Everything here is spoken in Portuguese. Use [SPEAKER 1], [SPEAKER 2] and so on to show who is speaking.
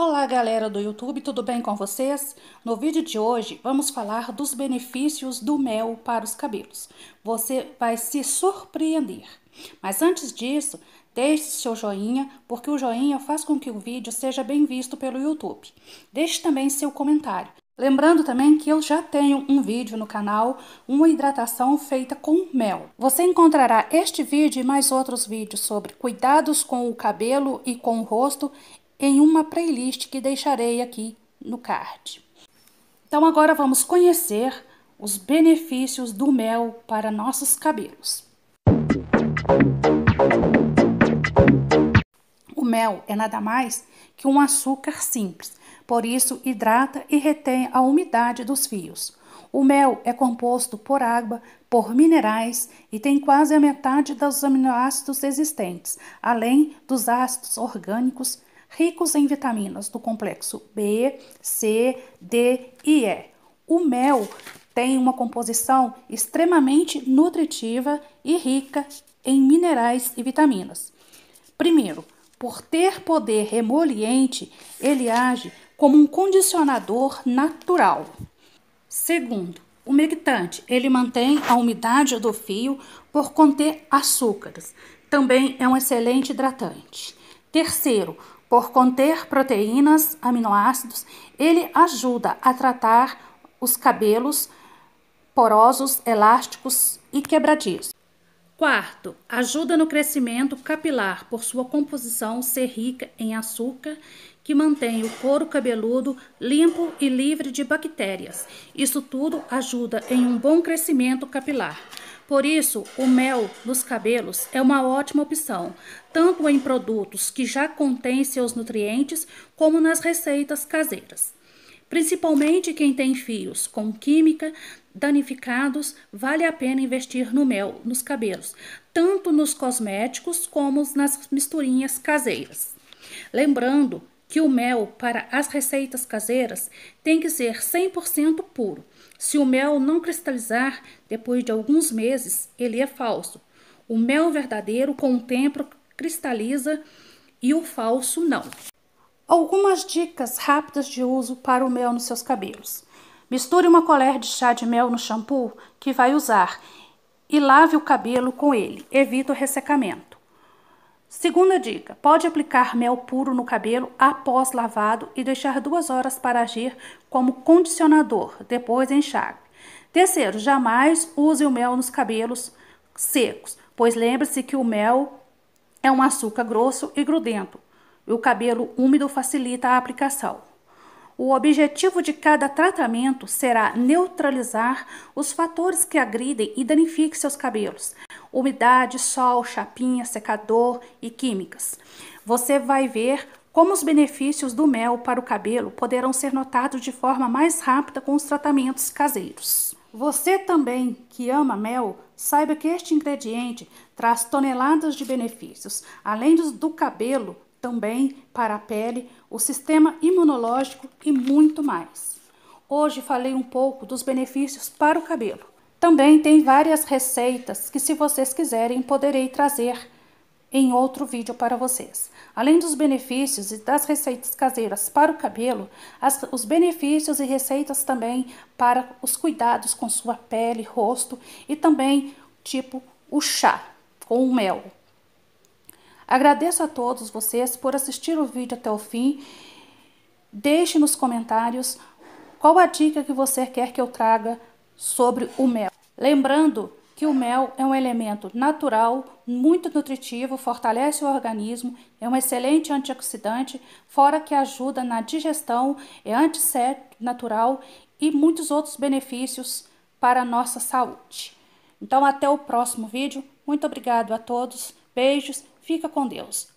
[SPEAKER 1] Olá galera do YouTube, tudo bem com vocês? No vídeo de hoje vamos falar dos benefícios do mel para os cabelos. Você vai se surpreender. Mas antes disso, deixe seu joinha, porque o joinha faz com que o vídeo seja bem visto pelo YouTube. Deixe também seu comentário. Lembrando também que eu já tenho um vídeo no canal, uma hidratação feita com mel. Você encontrará este vídeo e mais outros vídeos sobre cuidados com o cabelo e com o rosto em uma playlist que deixarei aqui no card. Então agora vamos conhecer os benefícios do mel para nossos cabelos. O mel é nada mais que um açúcar simples, por isso hidrata e retém a umidade dos fios. O mel é composto por água, por minerais e tem quase a metade dos aminoácidos existentes, além dos ácidos orgânicos ricos em vitaminas do complexo B, C, D e E. O mel tem uma composição extremamente nutritiva e rica em minerais e vitaminas. Primeiro, por ter poder remoliente, ele age como um condicionador natural. Segundo, o mictante, ele mantém a umidade do fio por conter açúcares. Também é um excelente hidratante. Terceiro, por conter proteínas, aminoácidos, ele ajuda a tratar os cabelos porosos, elásticos e quebradiços. Quarto, ajuda no crescimento capilar por sua composição ser rica em açúcar, que mantém o couro cabeludo limpo e livre de bactérias. Isso tudo ajuda em um bom crescimento capilar. Por isso, o mel nos cabelos é uma ótima opção, tanto em produtos que já contêm seus nutrientes, como nas receitas caseiras. Principalmente quem tem fios com química danificados, vale a pena investir no mel nos cabelos, tanto nos cosméticos como nas misturinhas caseiras. Lembrando que o mel para as receitas caseiras tem que ser 100% puro. Se o mel não cristalizar depois de alguns meses, ele é falso. O mel verdadeiro com o tempo cristaliza e o falso não. Algumas dicas rápidas de uso para o mel nos seus cabelos. Misture uma colher de chá de mel no shampoo que vai usar e lave o cabelo com ele. Evita o ressecamento. Segunda dica: pode aplicar mel puro no cabelo após lavado e deixar duas horas para agir como condicionador, depois enxague. Terceiro, jamais use o mel nos cabelos secos, pois lembre-se que o mel é um açúcar grosso e grudento e o cabelo úmido facilita a aplicação. O objetivo de cada tratamento será neutralizar os fatores que agridem e danifiquem seus cabelos, umidade, sol, chapinha, secador e químicas. Você vai ver como os benefícios do mel para o cabelo poderão ser notados de forma mais rápida com os tratamentos caseiros. Você também que ama mel, saiba que este ingrediente traz toneladas de benefícios, além dos do cabelo, também para a pele, o sistema imunológico e muito mais. Hoje falei um pouco dos benefícios para o cabelo. Também tem várias receitas que, se vocês quiserem, poderei trazer em outro vídeo para vocês. Além dos benefícios e das receitas caseiras para o cabelo, as, os benefícios e receitas também para os cuidados com sua pele, rosto e também tipo o chá com o mel. Agradeço a todos vocês por assistir o vídeo até o fim. Deixe nos comentários qual a dica que você quer que eu traga sobre o mel. Lembrando que o mel é um elemento natural, muito nutritivo, fortalece o organismo, é um excelente antioxidante, fora que ajuda na digestão, é antisséptico natural e muitos outros benefícios para a nossa saúde. Então até o próximo vídeo. Muito obrigado a todos. Beijos. Fica com Deus.